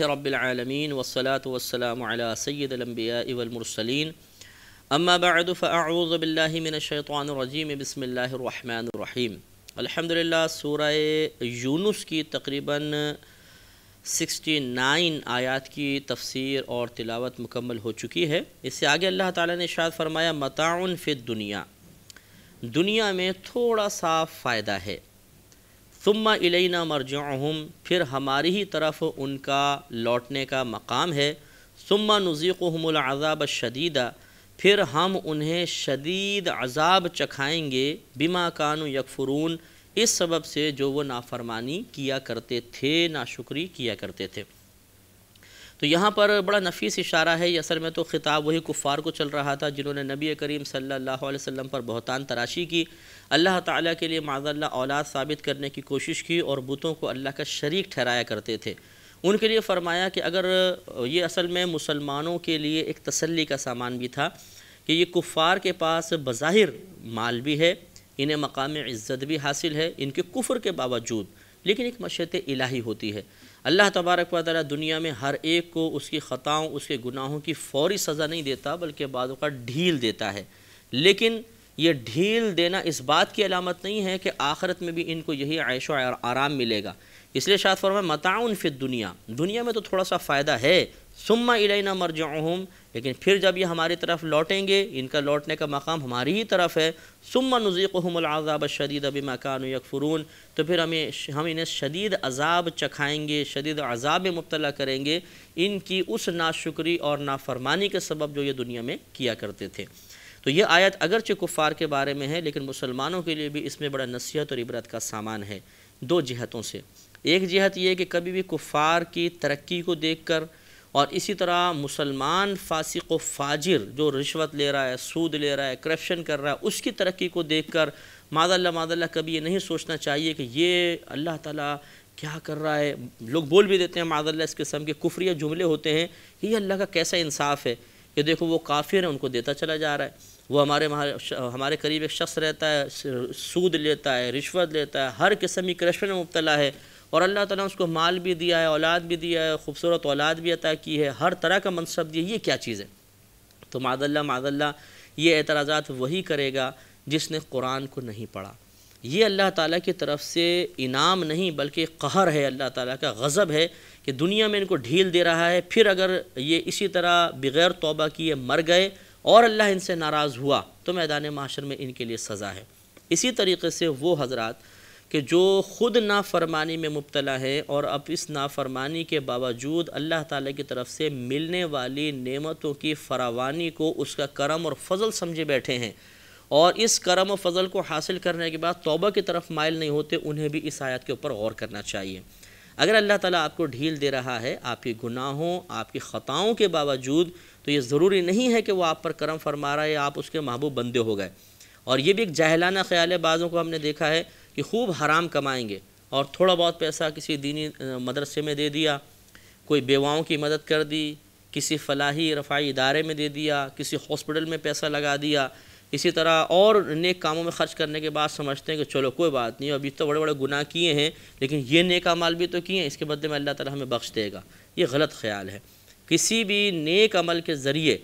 رب العالمین والصلاة والسلام على سید الانبیاء والمرسلین اما الرجیم بسم اللہ الرحمن الرحیم الحمد سورہ یونس کی تقریباً سکسٹی نائن آیات کی تفسیر اور تلاوت مکمل ہو چکی ہے اس سے آگے اللہ تعالیٰ نے اشارت فرمایا متعاون فی دنیا دنیا میں تھوڑا سا فائدہ ہے ثم الینا مرجعہم پھر ہماری ہی طرف ان کا لوٹنے کا مقام ہے ثم نزیقہم العذاب الشدیدہ پھر ہم انہیں شدید عذاب چکھائیں گے بما کان یکفرون اس سبب سے جو وہ نافرمانی کیا کرتے تھے ناشکری کیا کرتے تھے تو یہاں پر بڑا نفیس اشارہ ہے یہ اصل میں تو خطاب وہی کفار کو چل رہا تھا جنہوں نے نبی کریم صلی اللہ علیہ وسلم پر بہتان تراشی کی اللہ تعالیٰ کے لیے معذ اللہ اولاد ثابت کرنے کی کوشش کی اور بتوں کو اللہ کا شریک ٹھہرایا کرتے تھے ان کے لیے فرمایا کہ اگر یہ اصل میں مسلمانوں کے لیے ایک تسلی کا سامان بھی تھا کہ یہ کفار کے پاس بظاہر مال بھی ہے انہیں مقام عزت بھی حاصل ہے ان کے کفر کے باوجود لیکن ایک مشیت الہی ہوتی ہے اللہ تبارک و تعالیٰ دنیا میں ہر ایک کو اس کی خطاؤں اس کے گناہوں کی فوری سزا نہیں دیتا بلکہ بعضوں کا ڈھیل دیتا ہے لیکن یہ ڈھیل دینا اس بات کی علامت نہیں ہے کہ آخرت میں بھی ان کو یہی عیش و آرام ملے گا اس لیے شاعت فرمائے متعاون فی دنیا دنیا میں تو تھوڑا سا فائدہ ہے سما الینا مرجعہم لیکن پھر جب یہ ہماری طرف لوٹیں گے ان کا لوٹنے کا مقام ہماری ہی طرف ہے ثمہ نزیک العذاب الشدید اب مقان یکفرون تو پھر ہمیں ہم انہیں شدید عذاب چکھائیں گے شدید عذاب مبتلا کریں گے ان کی اس ناشکری اور نافرمانی کے سبب جو یہ دنیا میں کیا کرتے تھے تو یہ آیت اگرچہ کفار کے بارے میں ہے لیکن مسلمانوں کے لیے بھی اس میں بڑا نصیحت اور عبرت کا سامان ہے دو جہتوں سے ایک جہت یہ کہ کبھی بھی کفار کی ترقی کو دیکھ کر اور اسی طرح مسلمان فاسق و فاجر جو رشوت لے رہا ہے سود لے رہا ہے کرپشن کر رہا ہے اس کی ترقی کو دیکھ کر ماد اللہ ماد اللہ کبھی یہ نہیں سوچنا چاہیے کہ یہ اللہ تعالیٰ کیا کر رہا ہے لوگ بول بھی دیتے ہیں ماد اللہ اس قسم کے کفریہ جملے ہوتے ہیں یہ اللہ کا کیسا انصاف ہے کہ دیکھو وہ کافر ہیں ان کو دیتا چلا جا رہا ہے وہ ہمارے ہمارے قریب ایک شخص رہتا ہے سود لیتا ہے رشوت لیتا ہے ہر قسم کی کرپشن مبتلا ہے اور اللہ تعالیٰ نے اس کو مال بھی دیا ہے اولاد بھی دیا ہے خوبصورت اولاد بھی عطا کی ہے ہر طرح کا منصب دیا یہ کیا چیز ہے تو معذ اللہ معذ اللہ یہ اعتراضات وہی کرے گا جس نے قرآن کو نہیں پڑھا یہ اللہ تعالیٰ کی طرف سے انعام نہیں بلکہ قہر ہے اللہ تعالیٰ کا غضب ہے کہ دنیا میں ان کو ڈھیل دے رہا ہے پھر اگر یہ اسی طرح بغیر توبہ کیے مر گئے اور اللہ ان سے ناراض ہوا تو میدان معاشر میں ان کے لیے سزا ہے اسی طریقے سے وہ حضرات کہ جو خود نافرمانی میں مبتلا ہے اور اب اس نافرمانی کے باوجود اللہ تعالیٰ کی طرف سے ملنے والی نعمتوں کی فراوانی کو اس کا کرم اور فضل سمجھے بیٹھے ہیں اور اس کرم و فضل کو حاصل کرنے کے بعد توبہ کی طرف مائل نہیں ہوتے انہیں بھی اس آیت کے اوپر غور کرنا چاہیے اگر اللہ تعالیٰ آپ کو ڈھیل دے رہا ہے آپ کی گناہوں آپ کی خطاؤں کے باوجود تو یہ ضروری نہیں ہے کہ وہ آپ پر کرم فرما رہا ہے یا آپ اس کے محبوب بندے ہو گئے اور یہ بھی ایک جہلانہ خیال ہے بعضوں کو ہم نے دیکھا ہے کہ خوب حرام کمائیں گے اور تھوڑا بہت پیسہ کسی دینی مدرسے میں دے دیا کوئی بیواؤں کی مدد کر دی کسی فلاحی رفاعی ادارے میں دے دیا کسی ہاسپٹل میں پیسہ لگا دیا اسی طرح اور نیک کاموں میں خرچ کرنے کے بعد سمجھتے ہیں کہ چلو کوئی بات نہیں ابھی تو بڑے بڑے گناہ کیے ہیں لیکن یہ نیک عمل بھی تو کیے ہیں اس کے بدلے میں اللہ تعالیٰ ہمیں بخش دے گا یہ غلط خیال ہے کسی بھی نیک عمل کے ذریعے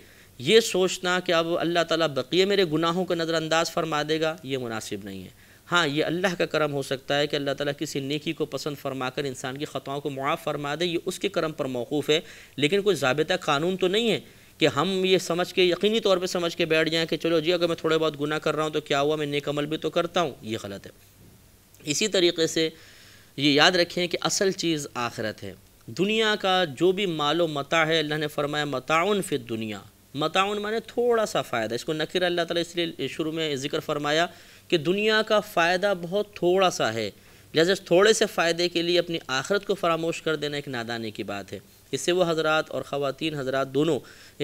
یہ سوچنا کہ اب اللہ تعالیٰ بقیہ میرے گناہوں کو نظر انداز فرما دے گا یہ مناسب نہیں ہے ہاں یہ اللہ کا کرم ہو سکتا ہے کہ اللہ تعالیٰ کسی نیکی کو پسند فرما کر انسان کی خطاؤں کو معاف فرما دے یہ اس کے کرم پر موقوف ہے لیکن کوئی ضابطہ قانون تو نہیں ہے کہ ہم یہ سمجھ کے یقینی طور پہ سمجھ کے بیٹھ جائیں کہ چلو جی اگر میں تھوڑے بہت گناہ کر رہا ہوں تو کیا ہوا میں نیک عمل بھی تو کرتا ہوں یہ غلط ہے اسی طریقے سے یہ یاد رکھیں کہ اصل چیز آخرت ہے دنیا کا جو بھی مال و متع ہے اللہ نے فرمایا متعاون فی دنیا متعاون معنی تھوڑا سا فائدہ اس کو نکر اللہ تعالیٰ اس لیے شروع میں ذکر فرمایا کہ دنیا کا فائدہ بہت تھوڑا سا ہے لہٰذا تھوڑے سے فائدے کے لیے اپنی آخرت کو فراموش کر دینا ایک نادانی کی بات ہے اس سے وہ حضرات اور خواتین حضرات دونوں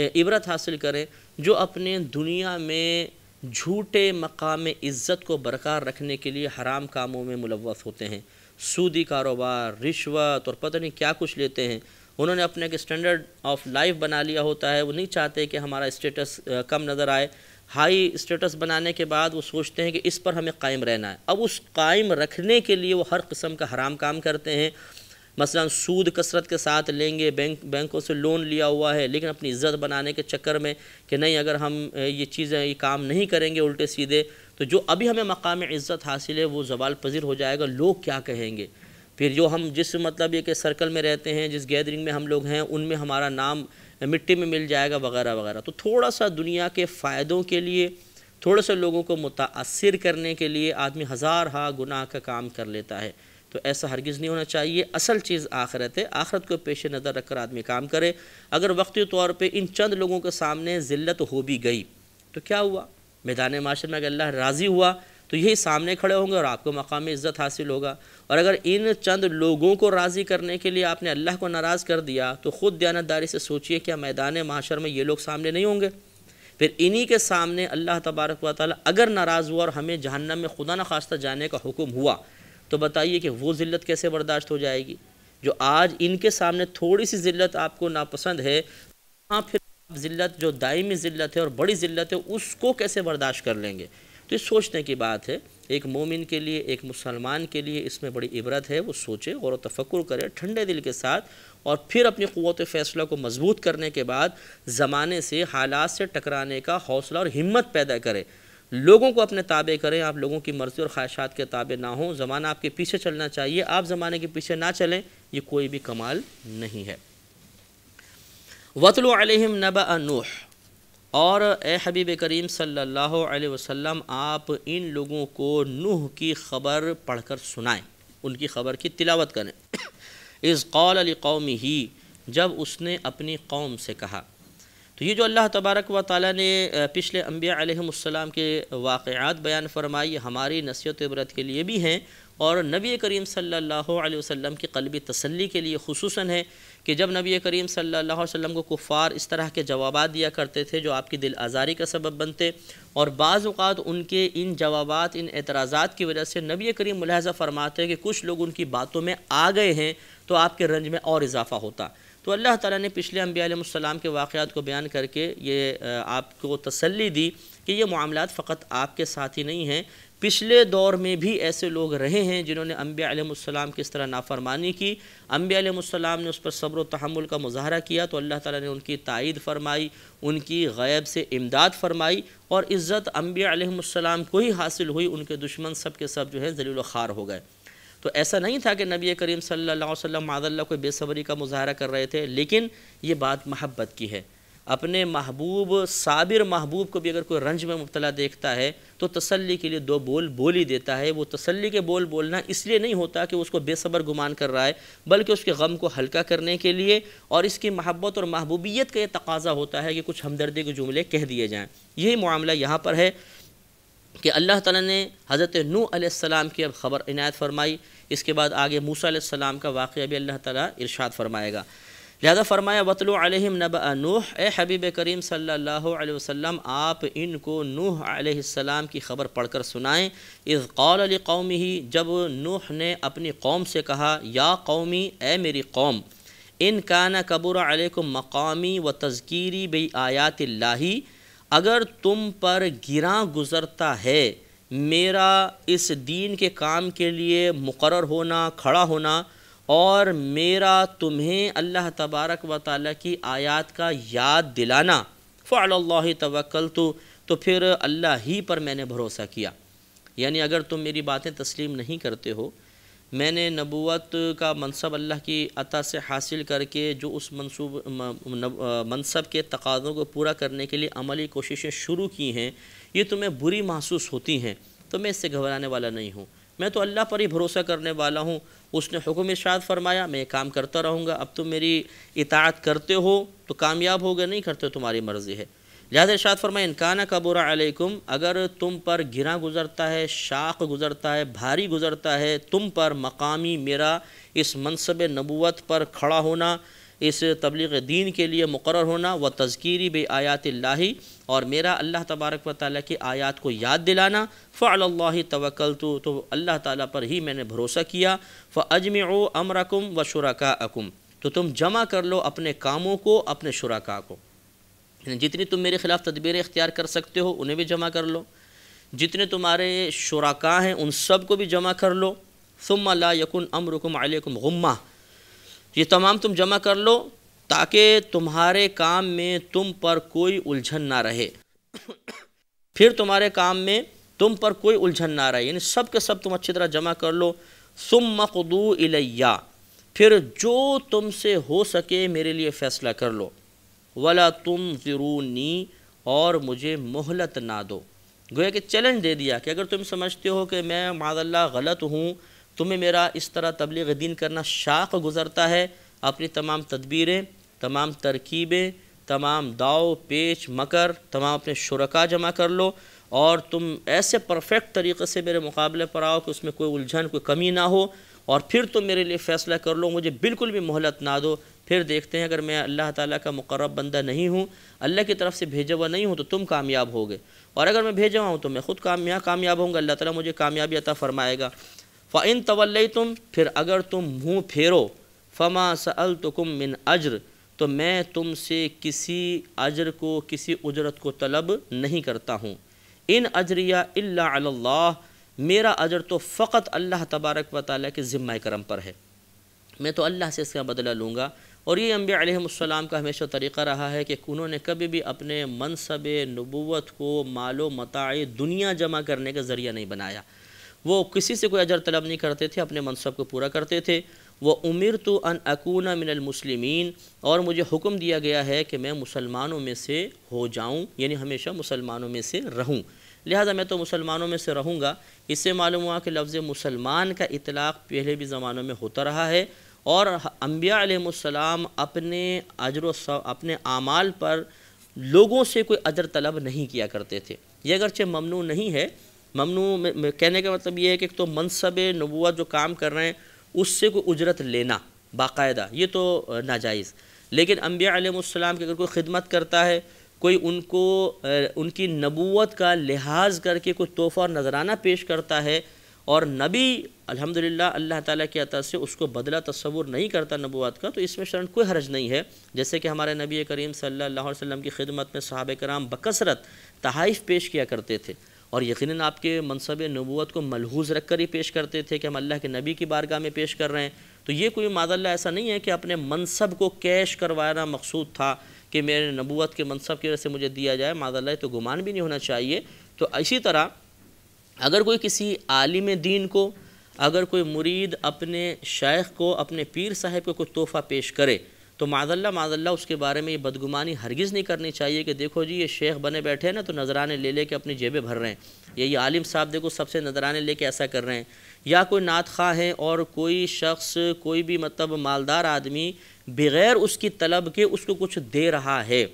عبرت حاصل کریں جو اپنے دنیا میں جھوٹے مقام عزت کو برقرار رکھنے کے لیے حرام کاموں میں ملوث ہوتے ہیں سودی کاروبار رشوت اور پتہ نہیں کیا کچھ لیتے ہیں انہوں نے اپنے ایک اسٹینڈرڈ آف لائف بنا لیا ہوتا ہے وہ نہیں چاہتے کہ ہمارا اسٹیٹس کم نظر آئے ہائی اسٹیٹس بنانے کے بعد وہ سوچتے ہیں کہ اس پر ہمیں قائم رہنا ہے اب اس قائم رکھنے کے لیے وہ ہر قسم کا حرام کام کرتے ہیں مثلا سود کثرت کے ساتھ لیں گے بینک بینکوں سے لون لیا ہوا ہے لیکن اپنی عزت بنانے کے چکر میں کہ نہیں اگر ہم یہ چیزیں یہ کام نہیں کریں گے الٹے سیدھے تو جو ابھی ہمیں مقام عزت حاصل ہے وہ زوال پذیر ہو جائے گا لوگ کیا کہیں گے پھر جو ہم جس مطلب یہ کہ سرکل میں رہتے ہیں جس گیدرنگ میں ہم لوگ ہیں ان میں ہمارا نام مٹی میں مل جائے گا وغیرہ وغیرہ تو تھوڑا سا دنیا کے فائدوں کے لیے تھوڑے سے لوگوں کو متاثر کرنے کے لیے آدمی ہزار ہا گناہ کا کام کر لیتا ہے تو ایسا ہرگز نہیں ہونا چاہیے اصل چیز آخرت ہے آخرت کو پیش نظر رکھ کر آدمی کام کرے اگر وقتی طور پہ ان چند لوگوں کے سامنے ذلت ہو بھی گئی تو کیا ہوا میدان معاشر میں اگر اللہ راضی ہوا تو یہی سامنے کھڑے ہوں گے اور آپ کو مقام عزت حاصل ہوگا اور اگر ان چند لوگوں کو راضی کرنے کے لیے آپ نے اللہ کو ناراض کر دیا تو خود دیانتداری سے سوچئے کیا میدان معاشر میں یہ لوگ سامنے نہیں ہوں گے پھر انہی کے سامنے اللہ تبارک و تعالی اگر ناراض ہوا اور ہمیں جہنم میں خدا نخواستہ جانے کا حکم ہوا تو بتائیے کہ وہ ذلت کیسے برداشت ہو جائے گی جو آج ان کے سامنے تھوڑی سی ذلت آپ کو ناپسند ہے پھر آپ ذلت جو دائمی ذلت ہے اور بڑی ذلت ہے اس کو کیسے برداشت کر لیں گے تو یہ سوچنے کی بات ہے ایک مومن کے لیے ایک مسلمان کے لیے اس میں بڑی عبرت ہے وہ سوچے غور و تفکر کرے ٹھنڈے دل کے ساتھ اور پھر اپنی قوت فیصلہ کو مضبوط کرنے کے بعد زمانے سے حالات سے ٹکرانے کا حوصلہ اور ہمت پیدا کرے لوگوں کو اپنے تابع کریں آپ لوگوں کی مرضی اور خواہشات کے تابع نہ ہوں زمانہ آپ کے پیچھے چلنا چاہیے آپ زمانے کے پیچھے نہ چلیں یہ کوئی بھی کمال نہیں ہے وطل علیہم نبا نوح اور اے حبیب کریم صلی اللہ علیہ وسلم آپ ان لوگوں کو نوح کی خبر پڑھ کر سنائیں ان کی خبر کی تلاوت کریں از قول علی قومی ہی جب اس نے اپنی قوم سے کہا تو یہ جو اللہ تبارک و تعالیٰ نے پچھلے انبیاء علیہم السلام کے واقعات بیان فرمائی ہماری نصیحت عبرت کے لیے بھی ہیں اور نبی کریم صلی اللہ علیہ وسلم کی قلبی تسلی کے لیے خصوصاً ہے کہ جب نبی کریم صلی اللہ علیہ وسلم کو کفار اس طرح کے جوابات دیا کرتے تھے جو آپ کی دل آزاری کا سبب بنتے اور بعض اوقات ان کے ان جوابات ان اعتراضات کی وجہ سے نبی کریم ملاحظہ فرماتے ہیں کہ کچھ لوگ ان کی باتوں میں آ گئے ہیں تو آپ کے رنج میں اور اضافہ ہوتا تو اللہ تعالیٰ نے پچھلے انبیاء علیہ السلام کے واقعات کو بیان کر کے یہ آپ کو تسلی دی کہ یہ معاملات فقط آپ کے ساتھ ہی نہیں ہیں پچھلے دور میں بھی ایسے لوگ رہے ہیں جنہوں نے انبیاء علیہ السلام اس طرح نافرمانی کی انبیاء علیہ السلام نے اس پر صبر و تحمل کا مظاہرہ کیا تو اللہ تعالیٰ نے ان کی تائید فرمائی ان کی غیب سے امداد فرمائی اور عزت انبیاء علیہ السلام کو ہی حاصل ہوئی ان کے دشمن سب کے سب جو ہے و خار ہو گئے تو ایسا نہیں تھا کہ نبی کریم صلی اللہ علیہ وسلم معذ اللہ کو بے صبری کا مظاہرہ کر رہے تھے لیکن یہ بات محبت کی ہے اپنے محبوب صابر محبوب کو بھی اگر کوئی رنج میں مبتلا دیکھتا ہے تو تسلی کے لیے دو بول بول ہی دیتا ہے وہ تسلی کے بول بولنا اس لیے نہیں ہوتا کہ اس کو بے صبر گمان کر رہا ہے بلکہ اس کے غم کو ہلکا کرنے کے لیے اور اس کی محبت اور محبوبیت کا یہ تقاضہ ہوتا ہے کہ کچھ ہمدردی کے جملے کہہ دیے جائیں یہی معاملہ یہاں پر ہے کہ اللہ تعالیٰ نے حضرت نو علیہ السلام کی اب خبر عنایت فرمائی اس کے بعد آگے موسیٰ علیہ السلام کا واقعہ بھی اللہ تعالیٰ ارشاد فرمائے گا لہذا فرمایا وطل علیہم نبع نوح اے حبیب کریم صلی اللہ علیہ وسلم آپ ان کو نوح علیہ السلام کی خبر پڑھ کر سنائیں اذ قول علی قومی ہی جب نوح نے اپنی قوم سے کہا یا قومی اے میری قوم ان کا نبور علیکم مقامی و تذکیری بے آیات اللہ اگر تم پر گراں گزرتا ہے میرا اس دین کے کام کے لیے مقرر ہونا کھڑا ہونا اور میرا تمہیں اللہ تبارک و تعالیٰ کی آیات کا یاد دلانا فعل اللہ توکل تو پھر اللہ ہی پر میں نے بھروسہ کیا یعنی اگر تم میری باتیں تسلیم نہیں کرتے ہو میں نے نبوت کا منصب اللہ کی عطا سے حاصل کر کے جو اس منصوب منصب کے تقاضوں کو پورا کرنے کے لیے عملی کوششیں شروع کی ہیں یہ تمہیں بری محسوس ہوتی ہیں تو میں اس سے گھبرانے والا نہیں ہوں میں تو اللہ پر ہی بھروسہ کرنے والا ہوں اس نے حکم ارشاد فرمایا میں یہ کام کرتا رہوں گا اب تم میری اطاعت کرتے ہو تو کامیاب ہو گئے نہیں کرتے تمہاری مرضی ہے لہٰذا ارشاد فرمایا انکانہ کبورا علیکم اگر تم پر گرا گزرتا ہے شاق گزرتا ہے بھاری گزرتا ہے تم پر مقامی میرا اس منصب نبوت پر کھڑا ہونا اس تبلیغ دین کے لیے مقرر ہونا و تذکیری بے آیات اللہ اور میرا اللہ تبارک و تعالیٰ کی آیات کو یاد دلانا فعل اللہ توکل تو اللہ تعالیٰ پر ہی میں نے بھروسہ کیا فجم او امرکم و شرکا اکم تو تم جمع کر لو اپنے کاموں کو اپنے شرکا کو یعنی جتنی تم میرے خلاف تدبیر اختیار کر سکتے ہو انہیں بھی جمع کر لو جتنے تمہارے شرکا ہیں ان سب کو بھی جمع کر لو ثم لا یکن امرکم علیکم غمہ یہ تمام تم جمع کر لو تاکہ تمہارے کام میں تم پر کوئی الجھن نہ رہے پھر تمہارے کام میں تم پر کوئی الجھن نہ رہے یعنی سب کے سب تم اچھی طرح جمع کر لو ثم مقدو الیہ پھر جو تم سے ہو سکے میرے لیے فیصلہ کر لو ولا تم ذرونی اور مجھے مہلت نہ دو گویا کہ چیلنج دے دیا کہ اگر تم سمجھتے ہو کہ میں معذ اللہ غلط ہوں تمہیں میرا اس طرح تبلیغ دین کرنا شاق گزرتا ہے اپنی تمام تدبیریں تمام ترکیبیں تمام داؤ پیچ مکر تمام اپنے شرکا جمع کر لو اور تم ایسے پرفیکٹ طریقے سے میرے مقابلے پر آؤ کہ اس میں کوئی الجھن کوئی کمی نہ ہو اور پھر تم میرے لیے فیصلہ کر لو مجھے بالکل بھی مہلت نہ دو پھر دیکھتے ہیں اگر میں اللہ تعالیٰ کا مقرب بندہ نہیں ہوں اللہ کی طرف سے بھیجا ہوا نہیں ہوں تو تم کامیاب ہوگے اور اگر میں بھیجا ہوا ہوں تو میں خود کامیاب کامیاب ہوں گا اللہ تعالیٰ مجھے کامیابی عطا فرمائے گا فعن ان تم پھر اگر تم منہ پھیرو فما سلطم من اجر تو میں تم سے کسی اجر کو کسی اجرت کو طلب نہیں کرتا ہوں ان اجر یا اللہ میرا اجر تو فقط اللہ تبارک و تعالیٰ کے ذمہ کرم پر ہے میں تو اللہ سے اس کا بدلہ لوں گا اور یہ انبیاء علیہم السلام کا ہمیشہ طریقہ رہا ہے کہ انہوں نے کبھی بھی اپنے منصب نبوت کو مال و متاع دنیا جمع کرنے کا ذریعہ نہیں بنایا وہ کسی سے کوئی اجر طلب نہیں کرتے تھے اپنے منصب کو پورا کرتے تھے وہ عمر تو ان اکون من المسلمین اور مجھے حکم دیا گیا ہے کہ میں مسلمانوں میں سے ہو جاؤں یعنی ہمیشہ مسلمانوں میں سے رہوں لہذا میں تو مسلمانوں میں سے رہوں گا اس سے معلوم ہوا کہ لفظ مسلمان کا اطلاق پہلے بھی زمانوں میں ہوتا رہا ہے اور انبیاء علیہ السلام اپنے اجر و سو اپنے اعمال پر لوگوں سے کوئی اجر طلب نہیں کیا کرتے تھے یہ اگرچہ ممنوع نہیں ہے ممنوع کہنے کا مطلب یہ ہے کہ تو منصب نبوت جو کام کر رہے ہیں اس سے کوئی اجرت لینا باقاعدہ یہ تو ناجائز لیکن انبیاء علیہ السلام کی اگر کوئی خدمت کرتا ہے کوئی ان کو ان کی نبوت کا لحاظ کر کے کوئی تحفہ اور نذرانہ پیش کرتا ہے اور نبی الحمدللہ اللہ تعالیٰ کی عطا سے اس کو بدلہ تصور نہیں کرتا نبوات کا تو اس میں شرن کوئی حرج نہیں ہے جیسے کہ ہمارے نبی کریم صلی اللہ علیہ وسلم کی خدمت میں صحابہ کرام بکثرت تحائف پیش کیا کرتے تھے اور یقیناً آپ کے منصب نبوت کو ملحوظ رکھ کر ہی پیش کرتے تھے کہ ہم اللہ کے نبی کی بارگاہ میں پیش کر رہے ہیں تو یہ کوئی معذ اللہ ایسا نہیں ہے کہ اپنے منصب کو کیش کروانا مقصود تھا کہ میرے نبوت کے منصب کی وجہ سے مجھے دیا جائے ماد اللہ تو گمان بھی نہیں ہونا چاہیے تو اسی طرح اگر کوئی کسی عالم دین کو اگر کوئی مرید اپنے شیخ کو اپنے پیر صاحب کو کوئی تحفہ پیش کرے تو معذ اللہ معذ اللہ اس کے بارے میں یہ بدگمانی ہرگز نہیں کرنی چاہیے کہ دیکھو جی یہ شیخ بنے بیٹھے ہیں نا تو نظرانے لے لے کے اپنی جیبیں بھر رہے ہیں یا یہ عالم صاحب دیکھو سب سے نظرانے لے کے ایسا کر رہے ہیں یا کوئی نعت خواہ ہیں اور کوئی شخص کوئی بھی مطلب مالدار آدمی بغیر اس کی طلب کے اس کو کچھ دے رہا ہے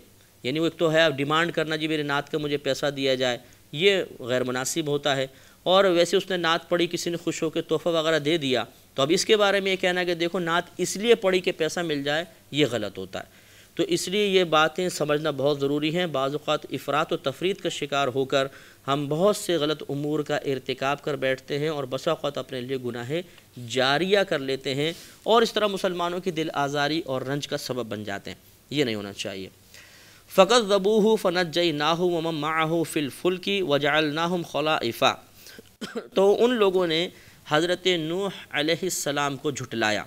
یعنی وہ ایک تو ہے ڈیمانڈ کرنا جی میرے نعت کا مجھے پیسہ دیا جائے یہ غیر مناسب ہوتا ہے اور ویسے اس نے نعت پڑھی کسی نے خوش ہو کے تحفہ وغیرہ دے دیا تو اب اس کے بارے میں یہ کہنا ہے کہ دیکھو نعت اس لیے پڑھی کہ پیسہ مل جائے یہ غلط ہوتا ہے تو اس لیے یہ باتیں سمجھنا بہت ضروری ہیں بعض اوقات افراد و تفرید کا شکار ہو کر ہم بہت سے غلط امور کا ارتکاب کر بیٹھتے ہیں اور بسا اوقات اپنے لیے گناہ جاریہ کر لیتے ہیں اور اس طرح مسلمانوں کی دل آزاری اور رنج کا سبب بن جاتے ہیں یہ نہیں ہونا چاہیے فقط ضبو ہو فنت جئی ناہو ممم ماہو فل فلکی وجالل ناہم خلا تو ان لوگوں نے حضرت نوح علیہ السلام کو جھٹلایا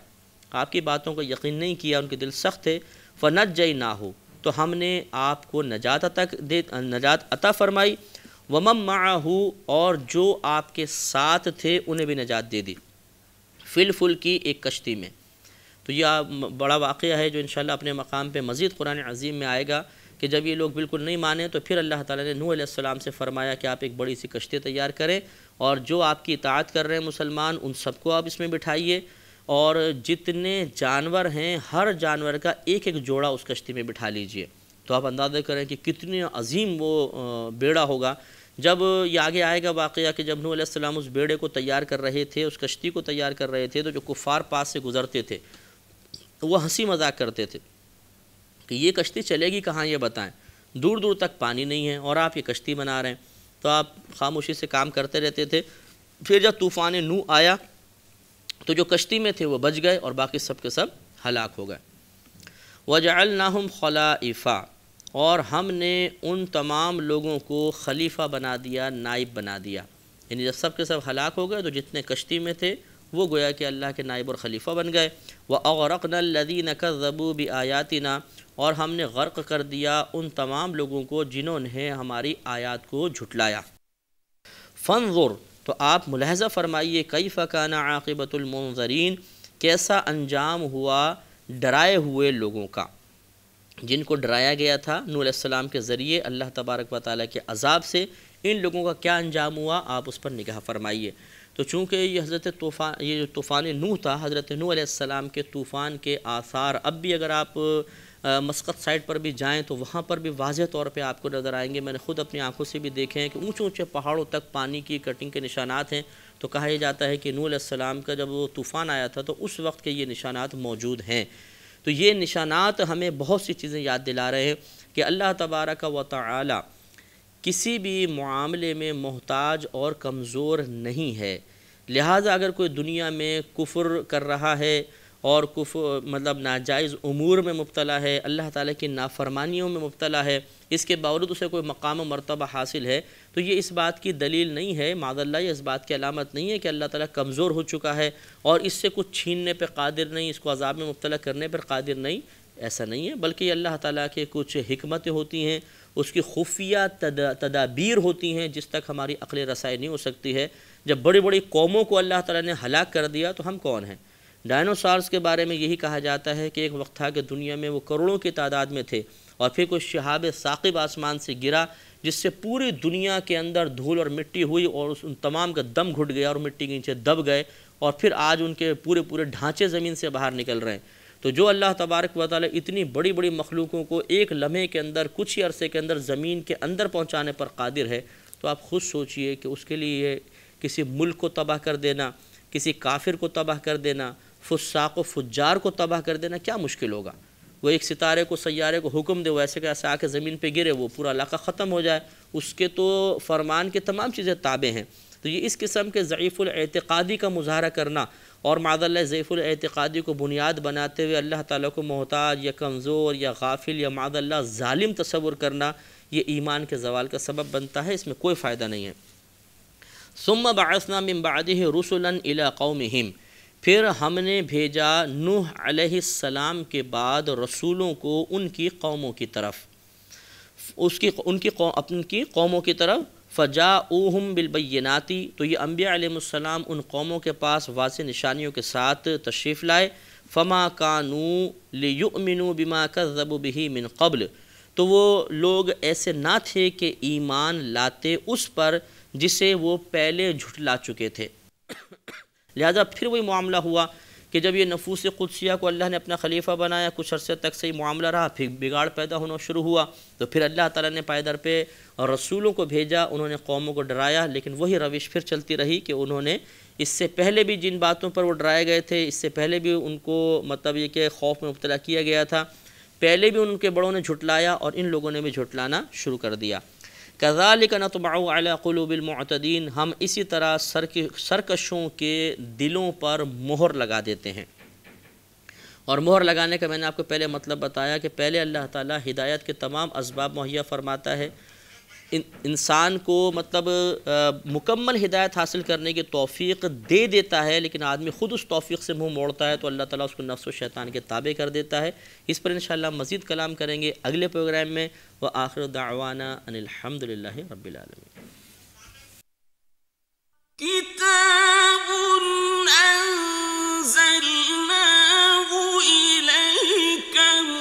آپ کی باتوں کو یقین نہیں کیا ان کے دل سخت تھے فنت جئی نہ ہو تو ہم نے آپ کو نجات عطا دے نجات عطا فرمائی ومم ممم معا اور جو آپ کے ساتھ تھے انہیں بھی نجات دے دی فل فل کی ایک کشتی میں تو یہ بڑا واقعہ ہے جو انشاءاللہ اپنے مقام پہ مزید قرآن عظیم میں آئے گا کہ جب یہ لوگ بالکل نہیں مانیں تو پھر اللہ تعالیٰ نے نوح علیہ السلام سے فرمایا کہ آپ ایک بڑی سی کشتی تیار کریں اور جو آپ کی اطاعت کر رہے ہیں مسلمان ان سب کو آپ اس میں بٹھائیے اور جتنے جانور ہیں ہر جانور کا ایک ایک جوڑا اس کشتی میں بٹھا لیجئے تو آپ اندازہ کریں کہ کتنے عظیم وہ بیڑا ہوگا جب یہ آگے آئے گا واقعہ کہ جب نوح علیہ السلام اس بیڑے کو تیار کر رہے تھے اس کشتی کو تیار کر رہے تھے تو جو کفار پاس سے گزرتے تھے وہ ہنسی مذاق کرتے تھے کہ یہ کشتی چلے گی کہاں یہ بتائیں دور دور تک پانی نہیں ہے اور آپ یہ کشتی بنا رہے ہیں تو آپ خاموشی سے کام کرتے رہتے تھے پھر جب طوفان نو آیا تو جو کشتی میں تھے وہ بچ گئے اور باقی سب کے سب ہلاک ہو گئے وجاء الام اور ہم نے ان تمام لوگوں کو خلیفہ بنا دیا نائب بنا دیا یعنی جب سب کے سب ہلاک ہو گئے تو جتنے کشتی میں تھے وہ گویا کہ اللہ کے نائب اور خلیفہ بن گئے وہ اغرقن الدین کذبو بآیاتنا اور ہم نے غرق کر دیا ان تمام لوگوں کو جنہوں نے ہماری آیات کو جھٹلایا فنظر تو آپ ملحظہ فرمائیے کئی فقانہ عاقبت المنظرین کیسا انجام ہوا ڈرائے ہوئے لوگوں کا جن کو ڈرایا گیا تھا علیہ السلام کے ذریعے اللہ تبارک و تعالیٰ کے عذاب سے ان لوگوں کا کیا انجام ہوا آپ اس پر نگاہ فرمائیے تو چونکہ یہ حضرت طوفان یہ جو طوفان نو تھا حضرت نوح علیہ السلام کے طوفان کے آثار اب بھی اگر آپ مسقط سائٹ پر بھی جائیں تو وہاں پر بھی واضح طور پہ آپ کو نظر آئیں گے میں نے خود اپنی آنکھوں سے بھی دیکھے ہیں کہ اونچے اونچے پہاڑوں تک پانی کی کٹنگ کے نشانات ہیں تو کہا یہ جاتا ہے کہ نوح علیہ السلام کا جب وہ طوفان آیا تھا تو اس وقت کے یہ نشانات موجود ہیں تو یہ نشانات ہمیں بہت سی چیزیں یاد دلا رہے ہیں کہ اللہ تبارک و تعالی کسی بھی معاملے میں محتاج اور کمزور نہیں ہے لہٰذا اگر کوئی دنیا میں کفر کر رہا ہے اور کف مطلب ناجائز امور میں مبتلا ہے اللہ تعالیٰ کی نافرمانیوں میں مبتلا ہے اس کے باوجود اسے کوئی مقام و مرتبہ حاصل ہے تو یہ اس بات کی دلیل نہیں ہے معذ اللہ یہ اس بات کی علامت نہیں ہے کہ اللہ تعالیٰ کمزور ہو چکا ہے اور اس سے کچھ چھیننے پہ قادر نہیں اس کو عذاب میں مبتلا کرنے پر قادر نہیں ایسا نہیں ہے بلکہ اللہ تعالیٰ کے کچھ حکمتیں ہوتی ہیں اس کی خفیہ تدابیر ہوتی ہیں جس تک ہماری عقل رسائی نہیں ہو سکتی ہے جب بڑی بڑی قوموں کو اللہ تعالیٰ نے ہلاک کر دیا تو ہم کون ہیں ڈائنوسارس کے بارے میں یہی کہا جاتا ہے کہ ایک وقت تھا کہ دنیا میں وہ کروڑوں کی تعداد میں تھے اور پھر کوئی شہاب ثاقب آسمان سے گرا جس سے پوری دنیا کے اندر دھول اور مٹی ہوئی اور اس ان تمام کا دم گھٹ گیا اور مٹی کے نیچے دب گئے اور پھر آج ان کے پورے پورے ڈھانچے زمین سے باہر نکل رہے ہیں تو جو اللہ تبارک و تعالی اتنی بڑی بڑی مخلوقوں کو ایک لمحے کے اندر کچھ ہی عرصے کے اندر زمین کے اندر پہنچانے پر قادر ہے تو آپ خود سوچئے کہ اس کے لیے کسی ملک کو تباہ کر دینا کسی کافر کو تباہ کر دینا فساق و فجار کو تباہ کر دینا کیا مشکل ہوگا وہ ایک ستارے کو سیارے کو حکم دے وہ ویسے کہ ایسے زمین پہ گرے وہ پورا علاقہ ختم ہو جائے اس کے تو فرمان کے تمام چیزیں تابع ہیں تو یہ اس قسم کے ضعیف العتقادی کا مظاہرہ کرنا اور معذ اللہ ضعیف الاعتقادی کو بنیاد بناتے ہوئے اللہ تعالیٰ کو محتاج یا کمزور یا غافل یا معذ اللہ ظالم تصور کرنا یہ ایمان کے زوال کا سبب بنتا ہے اس میں کوئی فائدہ نہیں ہے ثم بعثنا من بعده رسلا الى قومهم پھر ہم نے بھیجا نوح علیہ السلام کے بعد رسولوں کو ان کی قوموں کی طرف اس کی ان کی قوم اپن کی قوموں کی طرف فجا اوہم بالبیناتی تو یہ انبیاء علیہ السلام ان قوموں کے پاس واضح نشانیوں کے ساتھ تشریف لائے فما کانو لیمنو بما کا ضب من قبل تو وہ لوگ ایسے نہ تھے کہ ایمان لاتے اس پر جسے وہ پہلے جھٹلا چکے تھے لہذا پھر وہی معاملہ ہوا کہ جب یہ نفوس قدسیہ کو اللہ نے اپنا خلیفہ بنایا کچھ عرصے تک صحیح معاملہ رہا پھر بگاڑ پیدا ہونا شروع ہوا تو پھر اللہ تعالیٰ نے در پہ رسولوں کو بھیجا انہوں نے قوموں کو ڈرایا لیکن وہی روش پھر چلتی رہی کہ انہوں نے اس سے پہلے بھی جن باتوں پر وہ ڈرائے گئے تھے اس سے پہلے بھی ان کو مطلب یہ کہ خوف میں مبتلا کیا گیا تھا پہلے بھی ان کے بڑوں نے جھٹلایا اور ان لوگوں نے بھی جھٹلانا شروع کر دیا نطبع علی قلوب المعتدین ہم اسی طرح سرکشوں کے دلوں پر مہر لگا دیتے ہیں اور مہر لگانے کا میں نے آپ کو پہلے مطلب بتایا کہ پہلے اللہ تعالیٰ ہدایت کے تمام اسباب مہیا فرماتا ہے انسان کو مطلب مکمل ہدایت حاصل کرنے کی توفیق دے دیتا ہے لیکن آدمی خود اس توفیق سے منہ موڑتا ہے تو اللہ تعالیٰ اس کو نفس و شیطان کے تابع کر دیتا ہے اس پر انشاءاللہ مزید کلام کریں گے اگلے پروگرام میں وہ دعوانا ان الحمد للہ رب العالم